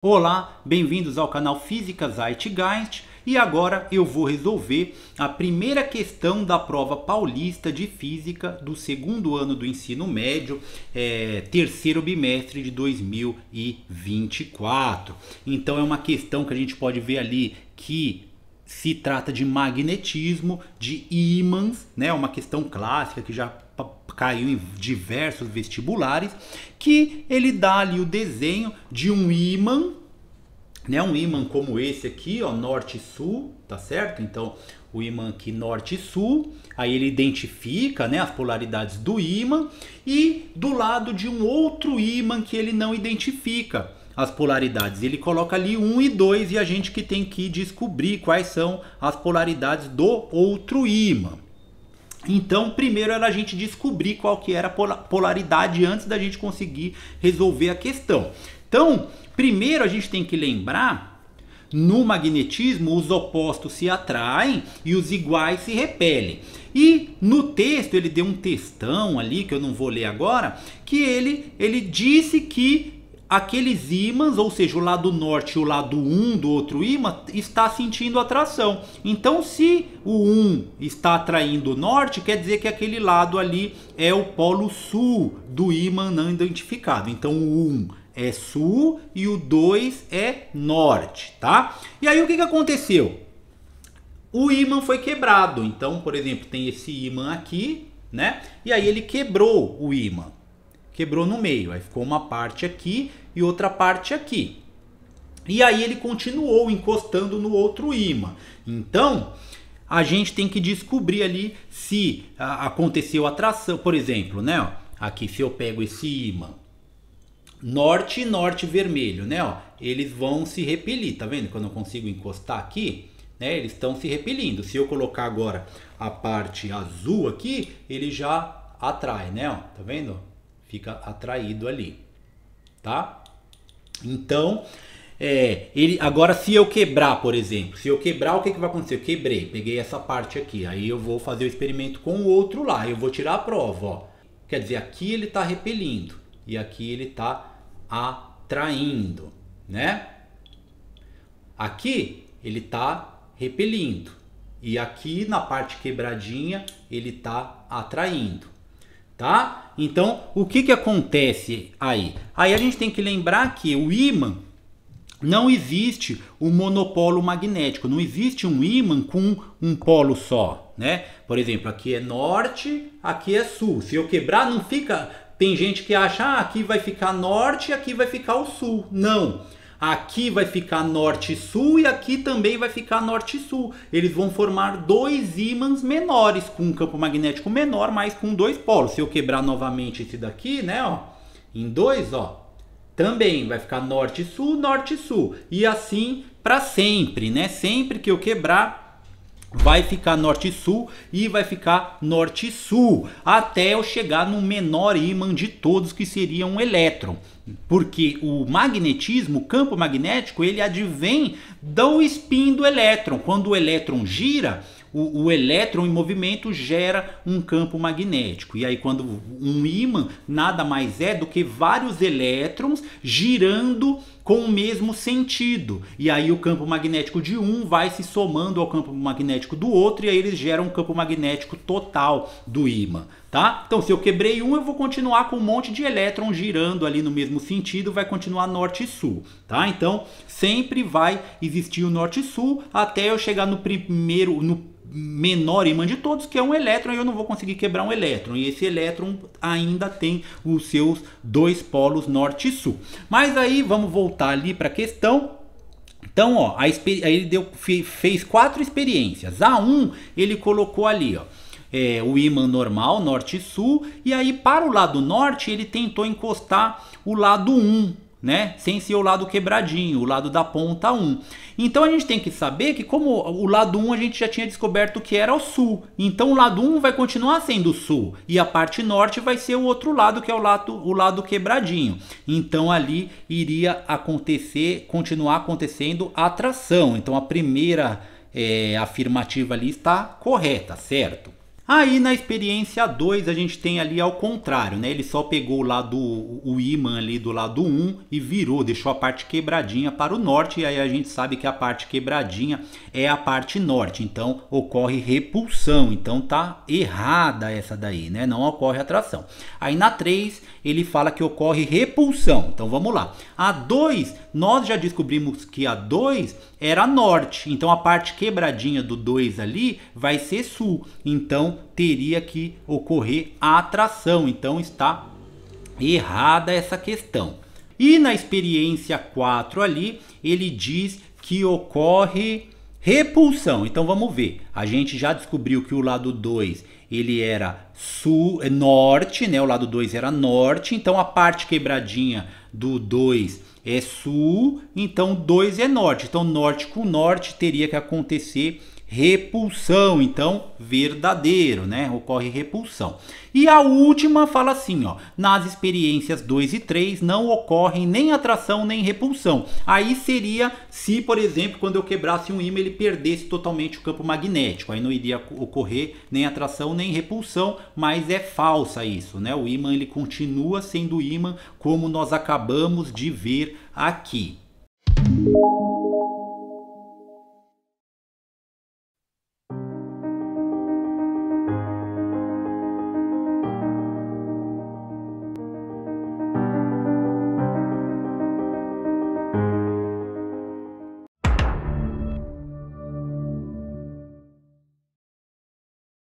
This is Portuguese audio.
Olá, bem-vindos ao canal Física Zeitgeist e agora eu vou resolver a primeira questão da prova paulista de física do segundo ano do ensino médio, é, terceiro bimestre de 2024. Então é uma questão que a gente pode ver ali que se trata de magnetismo, de ímãs, né? É uma questão clássica que já caiu em diversos vestibulares, que ele dá ali o desenho de um ímã, né, um ímã como esse aqui, ó, norte e sul, tá certo? Então, o ímã aqui norte e sul, aí ele identifica, né, as polaridades do ímã e do lado de um outro ímã que ele não identifica as polaridades. Ele coloca ali 1 um e 2 e a gente que tem que descobrir quais são as polaridades do outro ímã. Então, primeiro era a gente descobrir qual que era a polaridade antes da gente conseguir resolver a questão. Então, primeiro a gente tem que lembrar no magnetismo, os opostos se atraem e os iguais se repelem. E no texto, ele deu um textão ali, que eu não vou ler agora, que ele, ele disse que aqueles ímãs, ou seja, o lado norte e o lado 1 do outro ímã, está sentindo atração. Então, se o 1 está atraindo o norte, quer dizer que aquele lado ali é o polo sul do ímã não identificado. Então, o 1 é sul e o 2 é norte, tá? E aí, o que, que aconteceu? O ímã foi quebrado. Então, por exemplo, tem esse ímã aqui, né? E aí ele quebrou o ímã quebrou no meio. Aí ficou uma parte aqui e outra parte aqui. E aí ele continuou encostando no outro imã. Então, a gente tem que descobrir ali se ah, aconteceu atração, por exemplo, né? Aqui se eu pego esse imã norte e norte vermelho, né? Ó, eles vão se repelir, tá vendo? Quando eu consigo encostar aqui, né? Eles estão se repelindo. Se eu colocar agora a parte azul aqui, ele já atrai, né? Ó, tá vendo? fica atraído ali, tá? Então, é, ele, agora se eu quebrar, por exemplo, se eu quebrar, o que, que vai acontecer? Eu quebrei, peguei essa parte aqui, aí eu vou fazer o experimento com o outro lá, eu vou tirar a prova, ó. Quer dizer, aqui ele está repelindo e aqui ele está atraindo, né? Aqui ele está repelindo e aqui na parte quebradinha ele está atraindo tá? Então, o que, que acontece aí? Aí a gente tem que lembrar que o ímã não existe o um monopolo magnético, não existe um ímã com um polo só, né? Por exemplo, aqui é norte, aqui é sul. Se eu quebrar, não fica. Tem gente que acha, ah, aqui vai ficar norte, aqui vai ficar o sul. Não. Aqui vai ficar norte e sul e aqui também vai ficar norte e sul. Eles vão formar dois ímãs menores, com um campo magnético menor, mas com dois polos. Se eu quebrar novamente esse daqui, né, ó, em dois, ó, também vai ficar norte e sul, norte e sul. E assim para sempre, né? Sempre que eu quebrar vai ficar norte-sul e vai ficar norte-sul, até eu chegar no menor ímã de todos que seria um elétron. Porque o magnetismo, o campo magnético, ele advém do spin do elétron. Quando o elétron gira, o, o, elétron em movimento gera um campo magnético. E aí, quando um ímã nada mais é do que vários elétrons girando com o mesmo sentido. E aí o campo magnético de um vai se somando ao campo magnético do outro e aí eles geram um campo magnético total do ímã, tá? Então se eu quebrei um, eu vou continuar com um monte de elétrons girando ali no mesmo sentido, vai continuar norte e sul, tá? Então sempre vai existir o norte e sul até eu chegar no primeiro no menor imã de todos, que é um elétron, e eu não vou conseguir quebrar um elétron. E esse elétron ainda tem os seus dois polos norte e sul. Mas aí vamos voltar voltar ali para a questão. Então, ó, a, ele deu, fez quatro experiências. A 1 um, ele colocou ali, ó. É, o imã normal, norte e sul, e aí para o lado norte ele tentou encostar o lado 1, né? Sem ser o lado quebradinho, o lado da ponta 1. Então a gente tem que saber que como o lado 1 a gente já tinha descoberto que era o sul. Então o lado 1 vai continuar sendo o sul e a parte norte vai ser o outro lado que é o lado o lado quebradinho. Então ali iria acontecer, continuar acontecendo a tração. Então a primeira é, afirmativa ali está correta, certo? Aí na experiência 2 a gente tem ali ao contrário, né? Ele só pegou o lado o ímã ali do lado 1 um e virou, deixou a parte quebradinha para o norte, e aí a gente sabe que a parte quebradinha é a parte norte, então ocorre repulsão, então tá errada essa daí, né? Não ocorre atração. Aí na 3 ele fala que ocorre repulsão. Então vamos lá. A 2, nós já descobrimos que a 2 era norte, então a parte quebradinha do 2 ali vai ser sul. Então teria que ocorrer atração. Então está errada essa questão. E na experiência 4 ali, ele diz que ocorre repulsão. Então vamos ver. A gente já descobriu que o lado 2 ele era sul, é norte, né? O lado 2 era norte, então a parte quebradinha do 2 é sul, então 2 é norte. Então norte com norte teria que acontecer repulsão, então verdadeiro, né? Ocorre repulsão. E a última fala assim, ó: nas experiências 2 e 3 não ocorrem nem atração nem repulsão. Aí seria se, por exemplo, quando eu quebrasse um ímã, ele perdesse totalmente o campo magnético. Aí não iria ocorrer nem atração nem repulsão, mas é falsa isso, né? O ímã ele continua sendo ímã como nós acabamos de ver aqui.